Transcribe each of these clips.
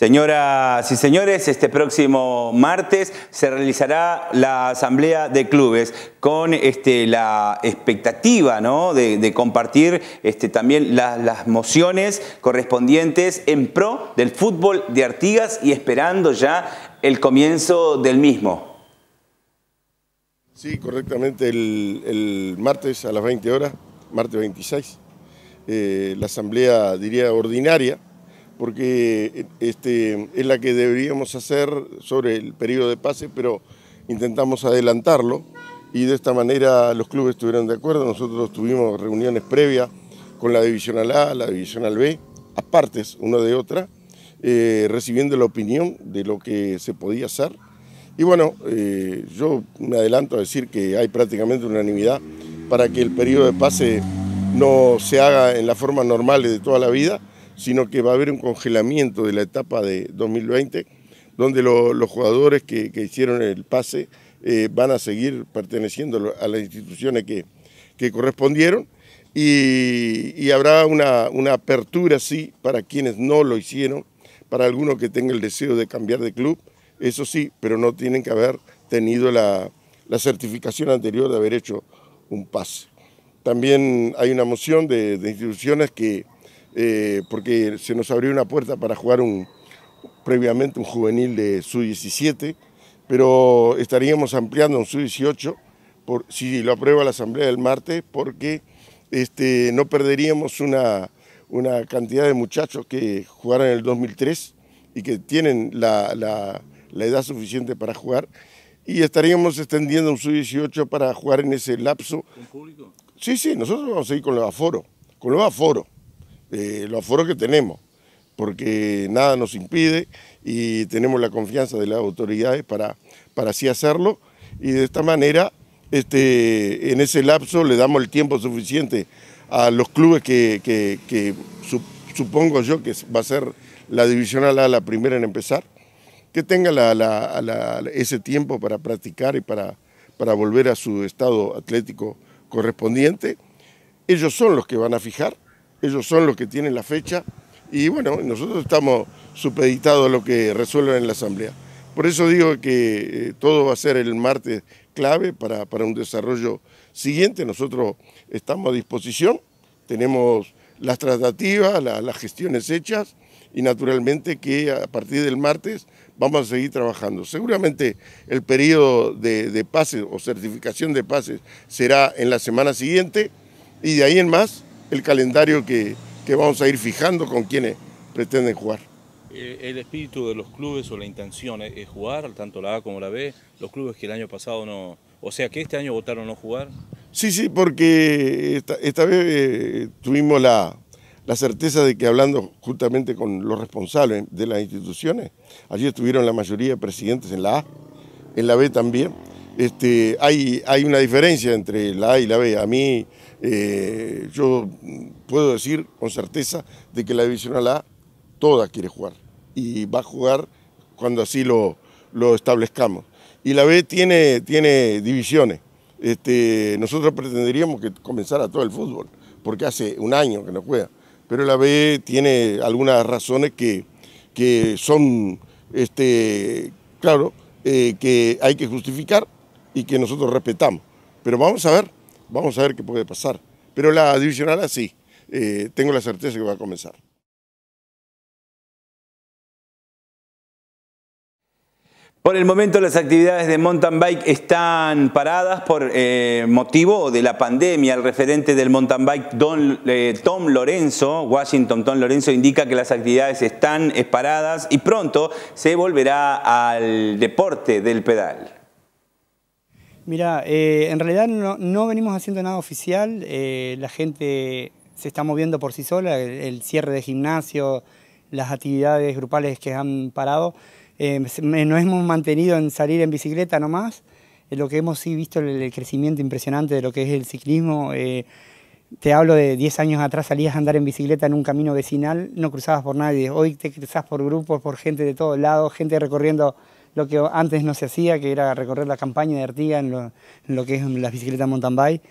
Señoras y señores, este próximo martes se realizará la asamblea de clubes con este, la expectativa de, compartir este, también las mociones correspondientes en pro del fútbol de Artigas y esperando ya el comienzo del mismo. Sí, correctamente, el, martes a las 20 horas, martes 26, eh, la asamblea diría ordinaria porque este, es la que deberíamos hacer sobre el periodo de pase, pero intentamos adelantarlo y de esta manera los clubes estuvieron de acuerdo. Nosotros tuvimos reuniones previas con la división A, la al B, a partes una de otra, eh, recibiendo la opinión de lo que se podía hacer. Y bueno, eh, yo me adelanto a decir que hay prácticamente unanimidad para que el periodo de pase no se haga en la forma normal de toda la vida, sino que va a haber un congelamiento de la etapa de 2020, donde los jugadores que, hicieron el pase eh, van a seguir perteneciendo a las instituciones que, que correspondieron. Y, habrá una, apertura, sí, para quienes no lo hicieron, para algunos que tengan el deseo de cambiar de club, eso sí, pero no tienen que haber tenido la, certificación anterior de haber hecho un pase. También hay una moción de, de instituciones que, eh, porque se nos abrió una puerta para jugar un, previamente un juvenil de sub-17, pero estaríamos ampliando un sub-18 si lo aprueba la Asamblea del martes, porque este, no perderíamos una, una, cantidad de muchachos que jugaron en el 2003 y que tienen la, la, edad suficiente para jugar. Y estaríamos extendiendo un sub-18 para jugar en ese lapso. ¿Con público? Sí, sí, nosotros vamos a ir con los aforo con los aforos eh, los aforos que tenemos, porque nada nos impide y tenemos la confianza de las autoridades para, para así hacerlo y de esta manera este, en ese lapso le damos el tiempo suficiente a los clubes que, que, supongo yo que va a ser la división A la primera en empezar, que tenga la, la, ese tiempo para practicar y para, para volver a su estado atlético correspondiente. Ellos son los que van a fijar ellos son los que tienen la fecha y bueno, nosotros estamos supeditados a lo que resuelvan en la Asamblea. Por eso digo que eh, todo va a ser el martes clave para, un desarrollo siguiente. Nosotros estamos a disposición, tenemos las tratativas, las gestiones hechas y naturalmente que a partir del martes vamos a seguir trabajando. Seguramente el periodo de, de pases o certificación de pases será en la semana siguiente y de ahí en más el calendario que, vamos a ir fijando con quienes pretenden jugar. Eh, ¿El espíritu de los clubes o la intención es jugar, tanto la A como la B? ¿Los clubes que el año pasado no... O sea, que este año votaron no jugar? Sí, sí, porque esta, vez eh, tuvimos la, certeza de que hablando justamente con los responsables de las instituciones, allí estuvieron la mayoría de presidentes en la A, en la B también, este, hay, hay una diferencia entre la A y la B. A mí eh, yo puedo decir con certeza de que la división A toda quiere jugar y va a jugar cuando así lo, lo establezcamos. Y la B tiene, tiene divisiones. Este, nosotros pretenderíamos que comenzara todo el fútbol, porque hace un año que no juega. Pero la B tiene algunas razones que, que son, este, claro, eh, que hay que justificar y que nosotros respetamos. Pero vamos a ver. Vamos a ver qué puede pasar. Pero la divisional ah, sí, eh, tengo la certeza que va a comenzar. Por el momento las actividades de mountain bike están paradas por eh, motivo de la pandemia. El referente del mountain bike eh, Tom Lorenzo, Washington Tom Lorenzo, indica que las actividades están paradas y pronto se volverá al deporte del pedal. Mira, eh, en realidad no, venimos haciendo nada oficial, eh, la gente se está moviendo por sí sola, el, cierre de gimnasio, las actividades grupales que han parado, em, nos hemos mantenido en salir en bicicleta nomás, eh, lo que hemos visto el, el, crecimiento impresionante de lo que es el ciclismo, te hablo de 10 años atrás salías a andar en bicicleta en un camino vecinal, no cruzabas por nadie, hoy te cruzas por grupos, por gente de todos lados, gente recorriendo lo que antes no se hacía, que era recorrer la campaña de Artiga en lo, que es las bicicletas mountain bike.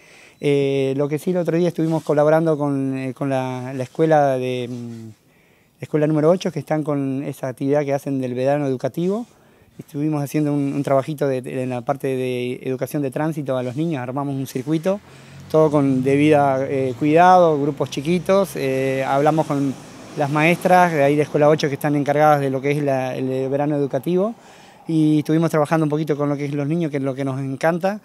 Eh, lo que sí, el otro día estuvimos colaborando con, eh, la, escuela de mm, escuela número 8, que están con esa actividad que hacen del verano educativo. Estuvimos haciendo un, trabajito de, en la parte de educación de tránsito a los niños, armamos un circuito, todo con debida eh, cuidado, grupos chiquitos. hablamos con las maestras de ahí de Escuela 8 que están encargadas de lo que es el verano educativo y estuvimos trabajando un poquito con lo que es los niños, que es lo que nos encanta.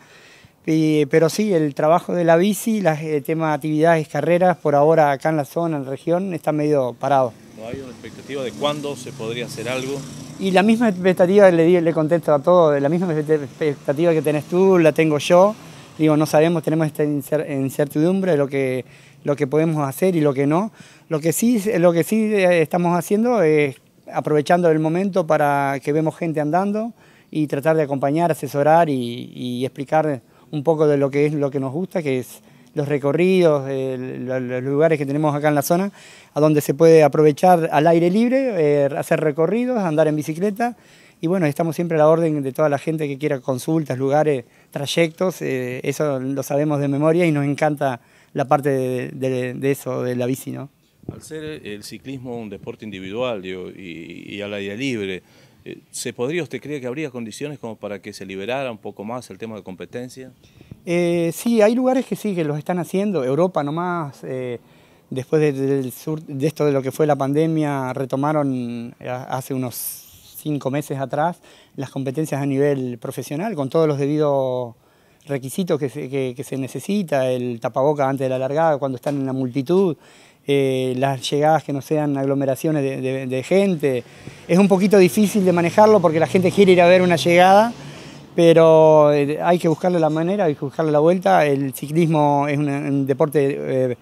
pero sí, el trabajo de la bici, el tema de actividades, carreras, por ahora acá en la zona, en la región, está medio parado. ¿No hay una expectativa de cuándo se podría hacer algo? Y la misma expectativa le, le contesto a todos, la misma expectativa que tenés tú, la tengo yo. Digo, no sabemos, tenemos esta incertidumbre de lo que, lo que podemos hacer y lo que no. Lo que sí, lo que sí eh, estamos haciendo es aprovechando el momento para que vemos gente andando y tratar de acompañar, asesorar y, explicar un poco de lo que es lo que nos gusta, que es los recorridos, los lugares que tenemos acá en la zona, a donde se puede aprovechar al aire libre, eh, hacer recorridos, andar en bicicleta. Y bueno, estamos siempre a la orden de toda la gente que quiera consultas, lugares, trayectos. Eh, eso lo sabemos de memoria y nos encanta la parte de, eso, de la bici, ¿no? Al ser el ciclismo un deporte individual y, y, al aire libre, eh, ¿se podría, usted cree que habría condiciones como para que se liberara un poco más el tema de competencia? Eh, sí, hay lugares que sí, que los están haciendo. Europa nomás, eh, después de, del de esto de lo que fue la pandemia, retomaron hace unos cinco meses atrás las competencias a nivel profesional con todos los debidos requisitos que se, que se necesita, el tapaboca antes de la largada, cuando están en la multitud, eh, las llegadas que no sean aglomeraciones de, gente. Es un poquito difícil de manejarlo porque la gente quiere ir a ver una llegada, pero eh, hay que buscarle la manera, hay que buscarle la vuelta. El ciclismo es un, deporte... Eh,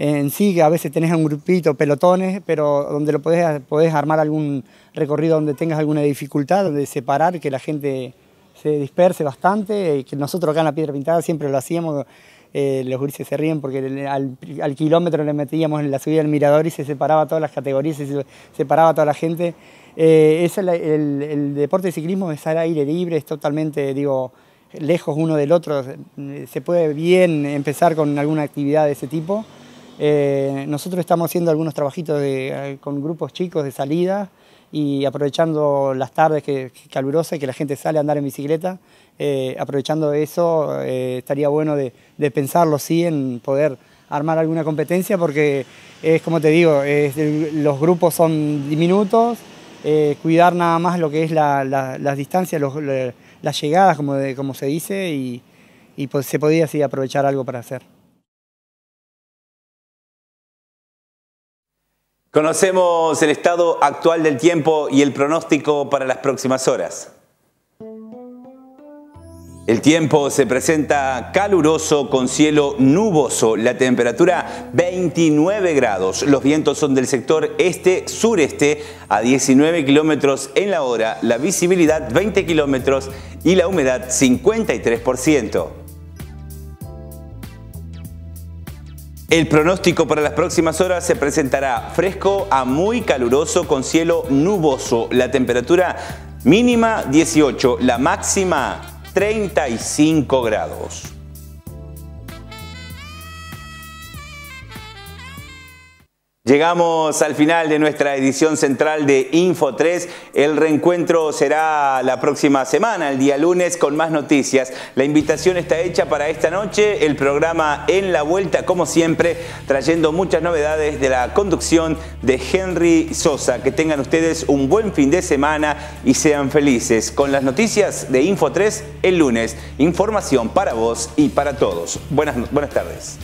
en sí, que a veces tenés un grupito, pelotones, pero donde lo podés, podés armar algún recorrido donde tengas alguna dificultad, donde separar, que la gente se disperse bastante, y que nosotros acá en la Piedra Pintada siempre lo hacíamos, eh, los grises se ríen porque al, kilómetro le metíamos en la subida del mirador y se separaba todas las categorías, se separaba toda la gente. Eh, el, deporte de ciclismo es al aire libre, es totalmente, digo, lejos uno del otro. Se puede bien empezar con alguna actividad de ese tipo. Eh, nosotros estamos haciendo algunos trabajitos de, con grupos chicos de salida y aprovechando las tardes que, calurosas que la gente sale a andar en bicicleta, eh, aprovechando eso eh, estaría bueno de, pensarlo, sí, en poder armar alguna competencia porque es como te digo, los grupos son diminutos, eh, cuidar nada más lo que es la, las distancias, las llegadas, como, se dice, y, pues, se podría así aprovechar algo para hacer. Conocemos el estado actual del tiempo y el pronóstico para las próximas horas. El tiempo se presenta caluroso con cielo nuboso, la temperatura 29 grados, los vientos son del sector este-sureste a 19 kilómetros en la hora, la visibilidad 20 kilómetros y la humedad 53%. El pronóstico para las próximas horas se presentará fresco a muy caluroso con cielo nuboso. La temperatura mínima 18, la máxima 35 grados. Llegamos al final de nuestra edición central de Info 3. El reencuentro será la próxima semana, el día lunes, con más noticias. La invitación está hecha para esta noche. El programa En la Vuelta, como siempre, trayendo muchas novedades de la conducción de Henry Sosa. Que tengan ustedes un buen fin de semana y sean felices. Con las noticias de Info 3 el lunes. Información para vos y para todos. Buenas, buenas tardes.